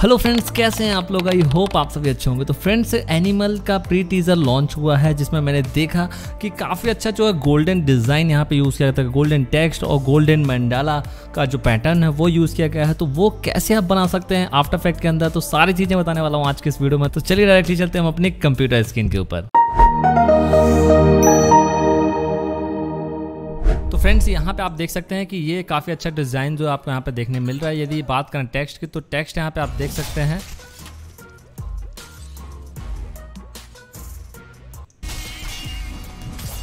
hello friends कैसे हैं आप लोग आई होप आप सभी अच्छे होंगे तो फ्रेंड्स एनिमल का प्री टीजर लॉन्च हुआ है जिसमें मैंने देखा कि काफ़ी अच्छा जो है गोल्डन डिज़ाइन यहाँ पे यूज़ किया जाता है गोल्डन टेक्स्ट और गोल्डन मंडाला का जो पैटर्न है वो यूज़ किया गया है तो वो कैसे आप बना सकते हैं आफ्टर फैक्ट के अंदर तो सारी चीज़ें बताने वाला हूँ आज के इस वीडियो में तो चलिए डायरेक्टली चलते हैं हम अपने कंप्यूटर स्क्रीन के ऊपर फ्रेंड्स यहाँ पे आप देख सकते हैं कि ये काफ़ी अच्छा डिज़ाइन जो आपको यहाँ पे देखने मिल रहा है यदि बात करें टेक्स्ट की तो टेक्स्ट यहाँ पे आप देख सकते हैं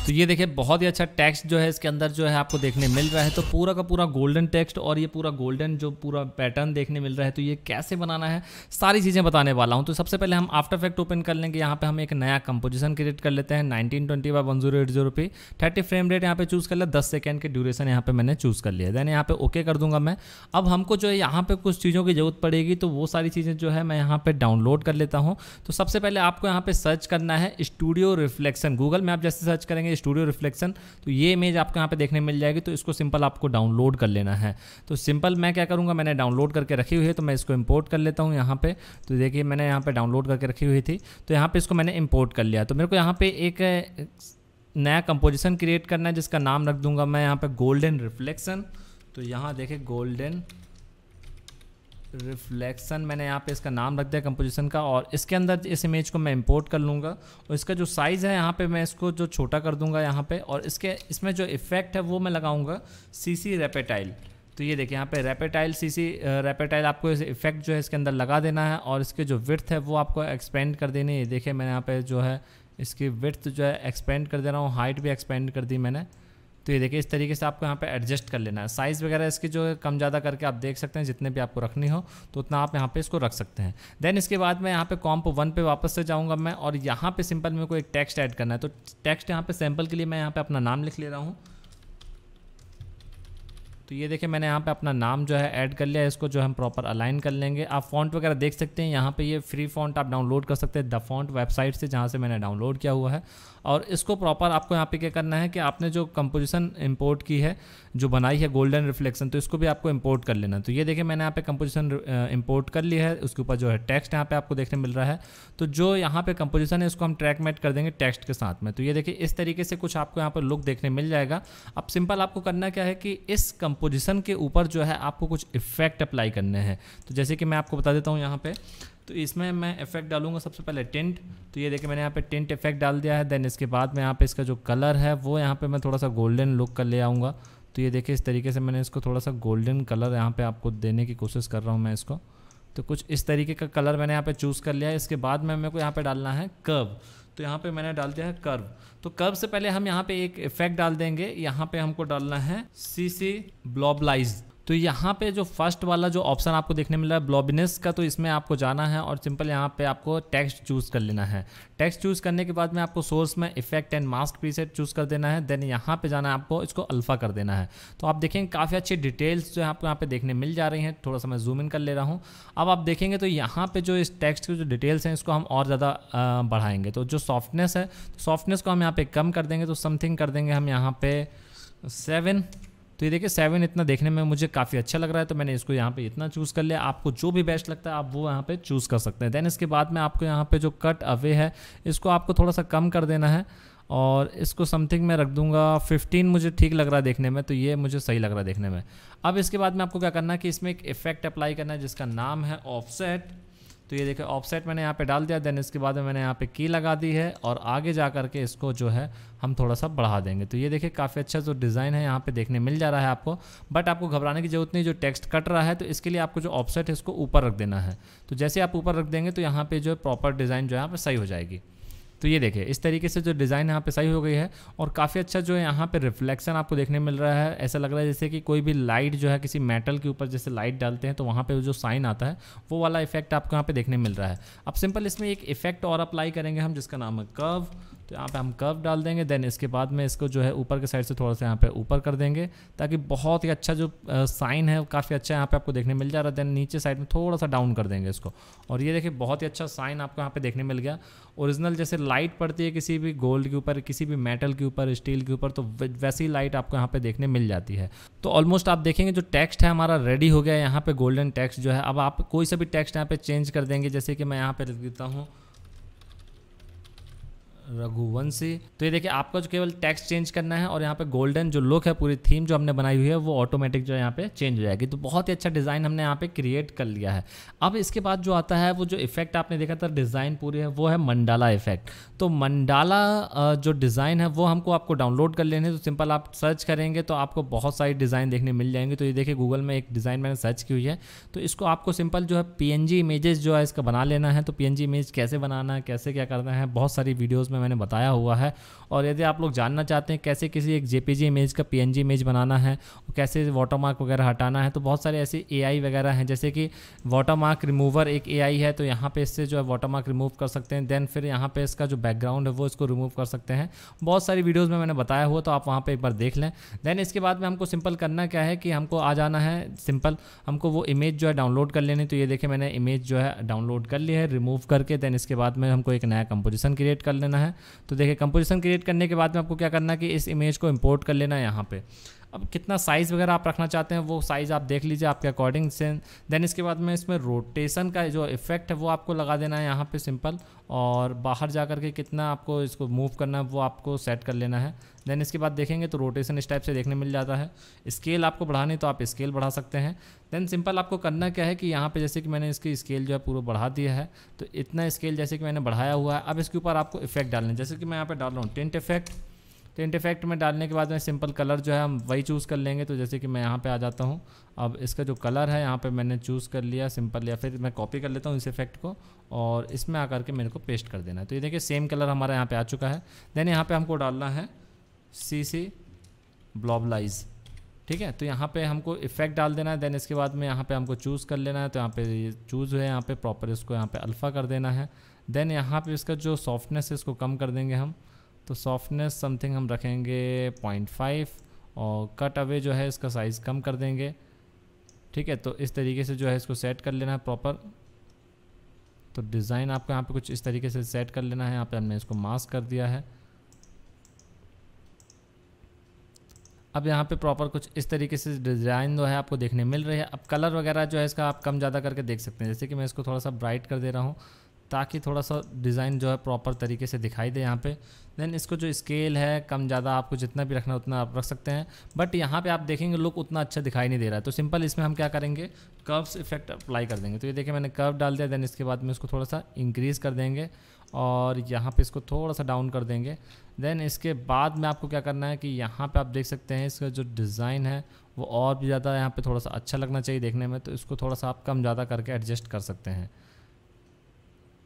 तो ये देखिए बहुत ही अच्छा टेक्स्ट जो है इसके अंदर जो है आपको देखने मिल रहा है तो पूरा का पूरा गोल्डन टेक्स्ट और ये पूरा गोल्डन जो पूरा पैटर्न देखने मिल रहा है तो ये कैसे बनाना है सारी चीज़ें बताने वाला हूँ तो सबसे पहले हम आफ्टर फैक्ट ओपन कर लेंगे यहाँ पे हम एक नया कंपोजिशन क्रिएट कर लेते हैं nineteen twenty by one zero eight zero पे थर्टी फ्रेम रेट यहाँ पे चूज़ कर लिया दस सेकेंड के ड्यूरेशन यहाँ पे मैंने चूज़ कर लिया देन यहाँ पे ओके कर दूंगा मैं अब हमको जो है यहाँ पे कुछ चीज़ों की जरूरत पड़ेगी तो वो सारी चीज़ें जो है मैं यहाँ पे डाउनलोड कर लेता हूँ तो सबसे पहले आपको यहाँ पे सर्च करना है स्टूडियो रिफ्लेक्शन गूगल में आप जैसे सर्च करेंगे है स्टूडियो रिफ्लेक्शन तो ये इमेज आपको यहाँ पे देखने मिल जाएगी तो इसको सिंपल आपको डाउनलोड कर लेना है तो सिंपल मैं क्या करूँगा मैंने डाउनलोड करके रखी हुई है तो मैं इसको इम्पोर्ट कर लेता हूँ यहाँ पर तो देखिए मैंने यहाँ पर डाउनलोड करके रखी हुई थी तो यहाँ पर इसको मैंने इम्पोर्ट कर लिया तो मेरे को यहाँ पर एक नया कंपोजिशन क्रिएट करना है जिसका नाम रख दूंगा मैं यहाँ पर गोल्डन रिफ्लेक्शन तो यहाँ देखे गोल्डन रिफ्लेक्शन मैंने यहाँ पे इसका नाम रख दिया कंपोजिशन का और इसके अंदर इस इमेज को मैं इंपोर्ट कर लूँगा और इसका जो साइज़ है यहाँ पे मैं इसको जो छोटा कर दूँगा यहाँ पे और इसके इसमें जो इफेक्ट है वो मैं लगाऊँगा सी सी रेपेटाइल तो ये देखिए यहाँ पे रेपेटाइल सी सी रेपेटाइल आपको इस इफेक्ट जो है इसके अंदर लगा देना है और इसके जो विर्थ है वो आपको एक्सपेंड कर देनी है देखिए मैंने यहाँ पर जो है इसकी विर्थ जो है एक्सपेंड कर दे रहा हूँ हाइट भी एक्सपेंड कर दी मैंने तो ये देखिए इस तरीके से आपको यहाँ पे एडजस्ट कर लेना है साइज़ वगैरह इसकी जो है कम ज़्यादा करके आप देख सकते हैं जितने भी आपको रखनी हो तो उतना आप यहाँ पे इसको रख सकते हैं देन इसके बाद मैं यहाँ पे कॉम्प वन पे वापस से जाऊँगा मैं और यहाँ पे सिंपल मेरे को एक टेक्स्ट ऐड करना है तो टेक्स्ट यहाँ पे सैम्पल के लिए मैं यहाँ पे अपना नाम लिख ले रहा हूँ तो ये देखिए मैंने यहाँ पे अपना नाम जो है ऐड कर लिया इसको जो हम प्रॉपर अलाइन कर लेंगे आप फॉन्ट वगैरह देख सकते हैं यहाँ पे ये फ्री फॉन्ट आप डाउनलोड कर सकते हैं द फॉन्ट वेबसाइट से जहाँ से मैंने डाउनलोड किया हुआ है और इसको प्रॉपर आपको यहाँ पे क्या करना है कि आपने जो कंपोजिशन इंपोर्ट की है जो बनाई है गोल्डन रिफ्लेक्शन तो इसको भी आपको इम्पोर्ट कर लेना तो ये देखिए मैंने यहाँ पे कंपोजिशन इम्पोर्ट कर लिया है उसके ऊपर जो है टेक्स्ट यहाँ पे आपको देखने मिल रहा है तो जो यहाँ पे कंपोजिशन है इसको हम ट्रैक मेट कर देंगे टेक्स्ट के साथ में तो ये देखिए इस तरीके से कुछ आपको यहाँ पर लुक देखने मिल जाएगा अब सिंपल आपको करना क्या है कि इस कंपो पोजिशन के ऊपर जो है आपको कुछ इफेक्ट अप्लाई करने हैं तो जैसे कि मैं आपको बता देता हूँ यहाँ पर तो इसमें मैं इफेक्ट डालूंगा सबसे पहले टेंट तो ये देखिए मैंने यहाँ पे टेंट इफेक्ट डाल दिया है देन इसके बाद में यहाँ पे इसका जो कलर है वो यहाँ पे मैं थोड़ा सा गोल्डन लुक कर ले आऊँगा तो ये देखिए इस तरीके से मैंने इसको थोड़ा सा गोल्डन कलर यहाँ पे आपको देने की कोशिश कर रहा हूँ मैं इसको तो कुछ इस तरीके का कलर मैंने यहाँ पे चूज़ कर लिया है इसके बाद में मेरे को यहाँ पे डालना है कर्व तो यहाँ पे मैंने डाल दिया है कर्व तो कर्व से पहले हम यहाँ पे एक इफेक्ट डाल देंगे यहाँ पे हमको डालना है सी सी ब्लॉबलाइज तो यहाँ पे जो फर्स्ट वाला जो ऑप्शन आपको देखने मिला है ब्लॉबिनेस का तो इसमें आपको जाना है और सिंपल यहाँ पे आपको टेक्स्ट चूज़ कर लेना है टेक्स्ट चूज़ करने के बाद में आपको सोर्स में effect and mask preset choose कर देना है देन यहाँ पे जाना है आपको इसको अल्फ़ा कर देना है तो आप देखेंगे काफ़ी अच्छी डिटेल्स जो है आपको यहाँ पे देखने मिल जा रही हैं थोड़ा सा मैं जूम इन कर ले रहा हूँ अब आप देखेंगे तो यहाँ पर जो इस टेक्स्ट की जो डिटेल्स हैं इसको हम और ज़्यादा बढ़ाएंगे तो जो सॉफ्टनेस है सॉफ्टनेस को हम यहाँ पर कम कर देंगे तो समथिंग कर देंगे हम यहाँ पर सेवन तो ये देखिए सेवन इतना देखने में मुझे काफ़ी अच्छा लग रहा है तो मैंने इसको यहाँ पे इतना चूज़ कर लिया आपको जो भी बेस्ट लगता है आप वो यहाँ पे चूज़ कर सकते हैं देन इसके बाद में आपको यहाँ पे जो कट अवे है इसको आपको थोड़ा सा कम कर देना है और इसको समथिंग मैं रख दूंगा 15 मुझे ठीक लग रहा है देखने में तो ये मुझे सही लग रहा है देखने में अब इसके बाद में आपको क्या करना है कि इसमें एक इफ़ेक्ट अप्लाई करना है जिसका नाम है ऑफसेट तो ये देखिए ऑफसेट मैंने यहाँ पे डाल दिया देन इसके बाद मैंने यहाँ पे की लगा दी है और आगे जा करके इसको जो है हम थोड़ा सा बढ़ा देंगे तो ये देखिए काफ़ी अच्छा जो डिज़ाइन है यहाँ पे देखने मिल जा रहा है आपको बट आपको घबराने की जरूरत नहीं जो टेक्स्ट कट रहा है तो इसके लिए आपको जो ऑफसेट है इसको ऊपर रख देना है तो जैसे आप ऊपर रख देंगे तो यहाँ पर जो प्रॉपर डिज़ाइन जो है यहाँ पर सही हो जाएगी तो ये देखिए इस तरीके से जो डिज़ाइन यहाँ पे सही हो गई है और काफ़ी अच्छा जो है यहाँ पे रिफ्लेक्शन आपको देखने मिल रहा है ऐसा लग रहा है जैसे कि कोई भी लाइट जो है किसी मेटल के ऊपर जैसे लाइट डालते हैं तो वहाँ पर जो साइन आता है वो वाला इफेक्ट आपको यहाँ पे देखने मिल रहा है अब सिंपल इसमें एक इफेक्ट और अप्लाई करेंगे हम जिसका नाम है कर्व तो यहाँ पे हम कर्व डाल देंगे देन इसके बाद में इसको जो है ऊपर के साइड से थोड़ा सा यहाँ पे ऊपर कर देंगे ताकि बहुत ही अच्छा जो साइन है काफ़ी अच्छा यहाँ पे आपको देखने मिल जा रहा है देन नीचे साइड में थोड़ा सा डाउन कर देंगे इसको और ये देखिए बहुत ही अच्छा साइन आपको यहाँ पे देखने मिल गया ओरिजिनल जैसे लाइट पड़ती है किसी भी गोल्ड के ऊपर किसी भी मेटल के ऊपर स्टील के ऊपर तो वैसी लाइट आपको यहाँ पे देखने मिल जाती है तो ऑलमोस्ट आप देखेंगे जो टेक्स्ट है हमारा रेडी हो गया है यहाँ पे गोल्डन टेक्स्ट जो है अब आप कोई सा भी टेक्स्ट यहाँ पे चेंज कर देंगे जैसे कि मैं यहाँ पे लिख देता हूँ रघुवंशी तो ये देखिए आपका जो केवल टेक्स्ट चेंज करना है और यहाँ पे गोल्डन जो लुक है पूरी थीम जो हमने बनाई हुई है वो ऑटोमेटिक जो यहाँ पे चेंज हो जाएगी तो बहुत ही अच्छा डिज़ाइन हमने यहाँ पे क्रिएट कर लिया है अब इसके बाद जो आता है वो जो इफेक्ट आपने देखा था डिज़ाइन पूरी है वो है मंडाला इफेक्ट तो मंडाला जो डिज़ाइन है वो हमको आपको डाउनलोड कर लेने तो सिंपल आप सर्च करेंगे तो आपको बहुत सारी डिज़ाइन देखने मिल जाएंगे तो ये देखिए गूगल में एक डिज़ाइन मैंने सर्च की हुई है तो इसको आपको सिंपल जो है पी इमेजेस जो है इसका बना लेना है तो पी इमेज कैसे बनाना है कैसे क्या करना है बहुत सारी वीडियोज़ में मैंने बताया हुआ है और यदि आप लोग जानना चाहते हैं कैसे किसी एक जेपीजी इमेज का पीएनजी इमेज बनाना है कैसे वाटरमार्क वगैरह हटाना है तो बहुत सारे ऐसे एआई वगैरह हैं जैसे कि वाटरमार्क रिमूवर एक एआई है तो यहाँ पे इससे जो है वाटरमार्क रिमूव कर सकते हैं देन फिर यहाँ पे इसका जो बैकग्राउंड है वो इसको रिमूव कर सकते हैं बहुत सारी वीडियोज़ में मैंने बताया हुआ तो आप वहाँ पर एक बार देख लें देन इसके बाद में हमको सिंपल करना क्या है कि हमको आ जाना है सिंपल हमको वो इमेज जो है डाउनलोड कर लेनी तो ये देखें मैंने इमेज जो है डाउनलोड कर ली है रिमूव करके देन इसके बाद में हमको एक नया कंपोजिशन क्रिएट कर लेना है है तो देखिए कंपोजिशन क्रिएट करने के बाद में आपको क्या करना है कि इस इमेज को इम्पोर्ट कर लेना है यहाँ पर अब कितना साइज़ वगैरह आप रखना चाहते हैं वो साइज़ आप देख लीजिए आपके अकॉर्डिंग से देन इसके बाद में इसमें रोटेशन का जो इफेक्ट है वो आपको लगा देना है यहाँ पे सिंपल और बाहर जा कर के कितना आपको इसको मूव करना है वो आपको सेट कर लेना है देन इसके बाद देखेंगे तो रोटेशन इस टाइप से देखने मिल जाता है स्केल आपको बढ़ाने तो आप स्केल बढ़ा सकते हैं देन सिंपल आपको करना क्या है कि यहाँ पे जैसे कि मैंने इसकी स्केल जो है पूरा बढ़ा दिया है तो इतना स्केल जैसे कि मैंने बढ़ाया हुआ है अब इसके ऊपर आपको इफेक्ट डालना है जैसे कि मैं यहाँ पर डाल रहा हूँ टेंट इफेक्ट तो इंट इफेक्ट में डालने के बाद में सिंपल कलर जो है हम वही चूज़ कर लेंगे तो जैसे कि मैं यहाँ पे आ जाता हूँ अब इसका जो कलर है यहाँ पे मैंने चूज़ कर लिया सिंपल या फिर मैं कॉपी कर लेता हूँ इस इफेक्ट को और इसमें आकर के मेरे को पेस्ट कर देना है तो ये देखिए सेम कलर हमारा यहाँ पर आ चुका है देन यहाँ पर हमको डालना है सी सी ब्लॉबलाइज़ ठीक है तो यहाँ पे हमको इफेक्ट डाल देना है देन इसके बाद में यहाँ पे हमको चूज़ कर लेना है तो यहाँ पे चूज़ है यहाँ पे प्रॉपर इसको यहाँ पे अल्फ़ा कर देना है देन यहाँ पे इसका जो सॉफ्टनेस है इसको कम कर देंगे हम तो सॉफ्टनेस समथिंग हम रखेंगे पॉइंट फाइव और कट अवे जो है इसका साइज़ कम कर देंगे ठीक है तो इस तरीके से जो है इसको सेट कर लेना है प्रॉपर तो डिज़ाइन आपको यहाँ पे कुछ इस तरीके से सेट कर लेना है यहाँ पे हमने इसको मास्क कर दिया है अब यहाँ पे प्रॉपर कुछ इस तरीके से डिज़ाइन जो है आपको देखने मिल रही है अब कलर वगैरह जो है इसका आप कम ज़्यादा करके देख सकते हैं जैसे कि मैं इसको थोड़ा सा ब्राइट कर दे रहा हूँ ताकि थोड़ा सा डिज़ाइन जो है प्रॉपर तरीके से दिखाई दे यहाँ पे देन इसको जो स्केल है कम ज़्यादा आपको जितना भी रखना उतना आप रख सकते हैं बट यहाँ पे आप देखेंगे लुक उतना अच्छा दिखाई नहीं दे रहा है तो सिंपल इसमें हम क्या करेंगे कर्व्स इफेक्ट अप्लाई कर देंगे तो ये देखिए मैंने कर्व डाल दिया देन इसके बाद में इसको थोड़ा सा इंक्रीज़ कर देंगे और यहाँ पर इसको थोड़ा सा डाउन कर देंगे देन इसके बाद में आपको क्या करना है कि यहाँ पर आप देख सकते हैं इसका जो डिज़ाइन है वो और भी ज़्यादा यहाँ पर थोड़ा सा अच्छा लगना चाहिए देखने में तो इसको थोड़ा सा आप कम ज़्यादा करके एडजस्ट कर सकते हैं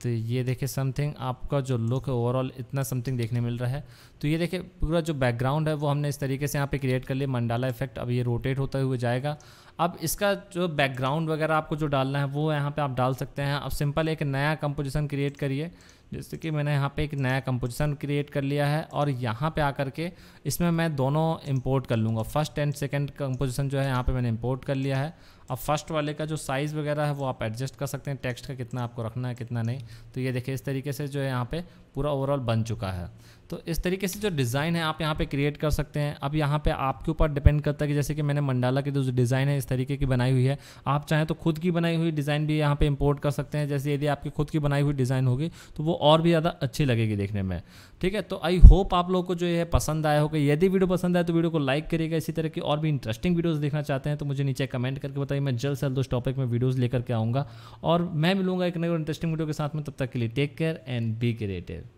तो ये देखे समथिंग आपका जो लुक है ओवरऑल इतना समथिंग देखने मिल रहा है तो ये देखे पूरा जो बैकग्राउंड है वो हमने इस तरीके से यहाँ पे क्रिएट कर लिया मंडाला इफेक्ट अब ये रोटेट होता हुए जाएगा अब इसका जो बैकग्राउंड वगैरह आपको जो डालना है वो यहाँ पे आप डाल सकते हैं अब सिंपल एक नया कंपोजिशन क्रिएट करिए जैसे कि मैंने यहाँ पर एक नया कंपोजिशन क्रिएट कर लिया है और यहाँ पर आकर के इसमें मैं दोनों इम्पोर्ट कर लूँगा फर्स्ट एंड सेकेंड कंपोजिशन जो है यहाँ पर मैंने इम्पोर्ट कर लिया है अब फर्स्ट वाले का जो साइज़ वगैरह है वो आप एडजस्ट कर सकते हैं टेक्स्ट का कितना आपको रखना है कितना नहीं तो ये देखिए इस तरीके से जो है यहाँ पे पूरा ओवरऑल बन चुका है तो इस तरीके से जो डिज़ाइन है आप यहाँ पे क्रिएट कर सकते हैं अब यहाँ पे आपके ऊपर डिपेंड करता है कि जैसे कि मैंने मंडाला की जो डिज़ाइन है इस तरीके की बनाई हुई है आप चाहें तो खुद की बनाई हुई डिज़ाइन भी यहाँ पे इंपोर्ट कर सकते हैं जैसे यदि आपकी खुद की बनाई हुई डिज़ाइन होगी तो वो और भी ज़्यादा अच्छी लगेगी देखने में ठीक है तो आई होप आप लोग को जो है पसंद आया होगा यदि वीडियो पसंद आए तो वीडियो को लाइक करिएगा इसी तरह की और भी इंटरेस्टिंग वीडियोज़ देखना चाहते हैं तो मुझे नीचे कमेंट करके बताइए बताइए मैं जल्द से जल्द उस टॉपिक में वीडियोज़ लेकर के आऊँगा और मैं मिलूंगा एक नए और इंटरेस्टिंग वीडियो के साथ में तब तक के लिए take care and be creative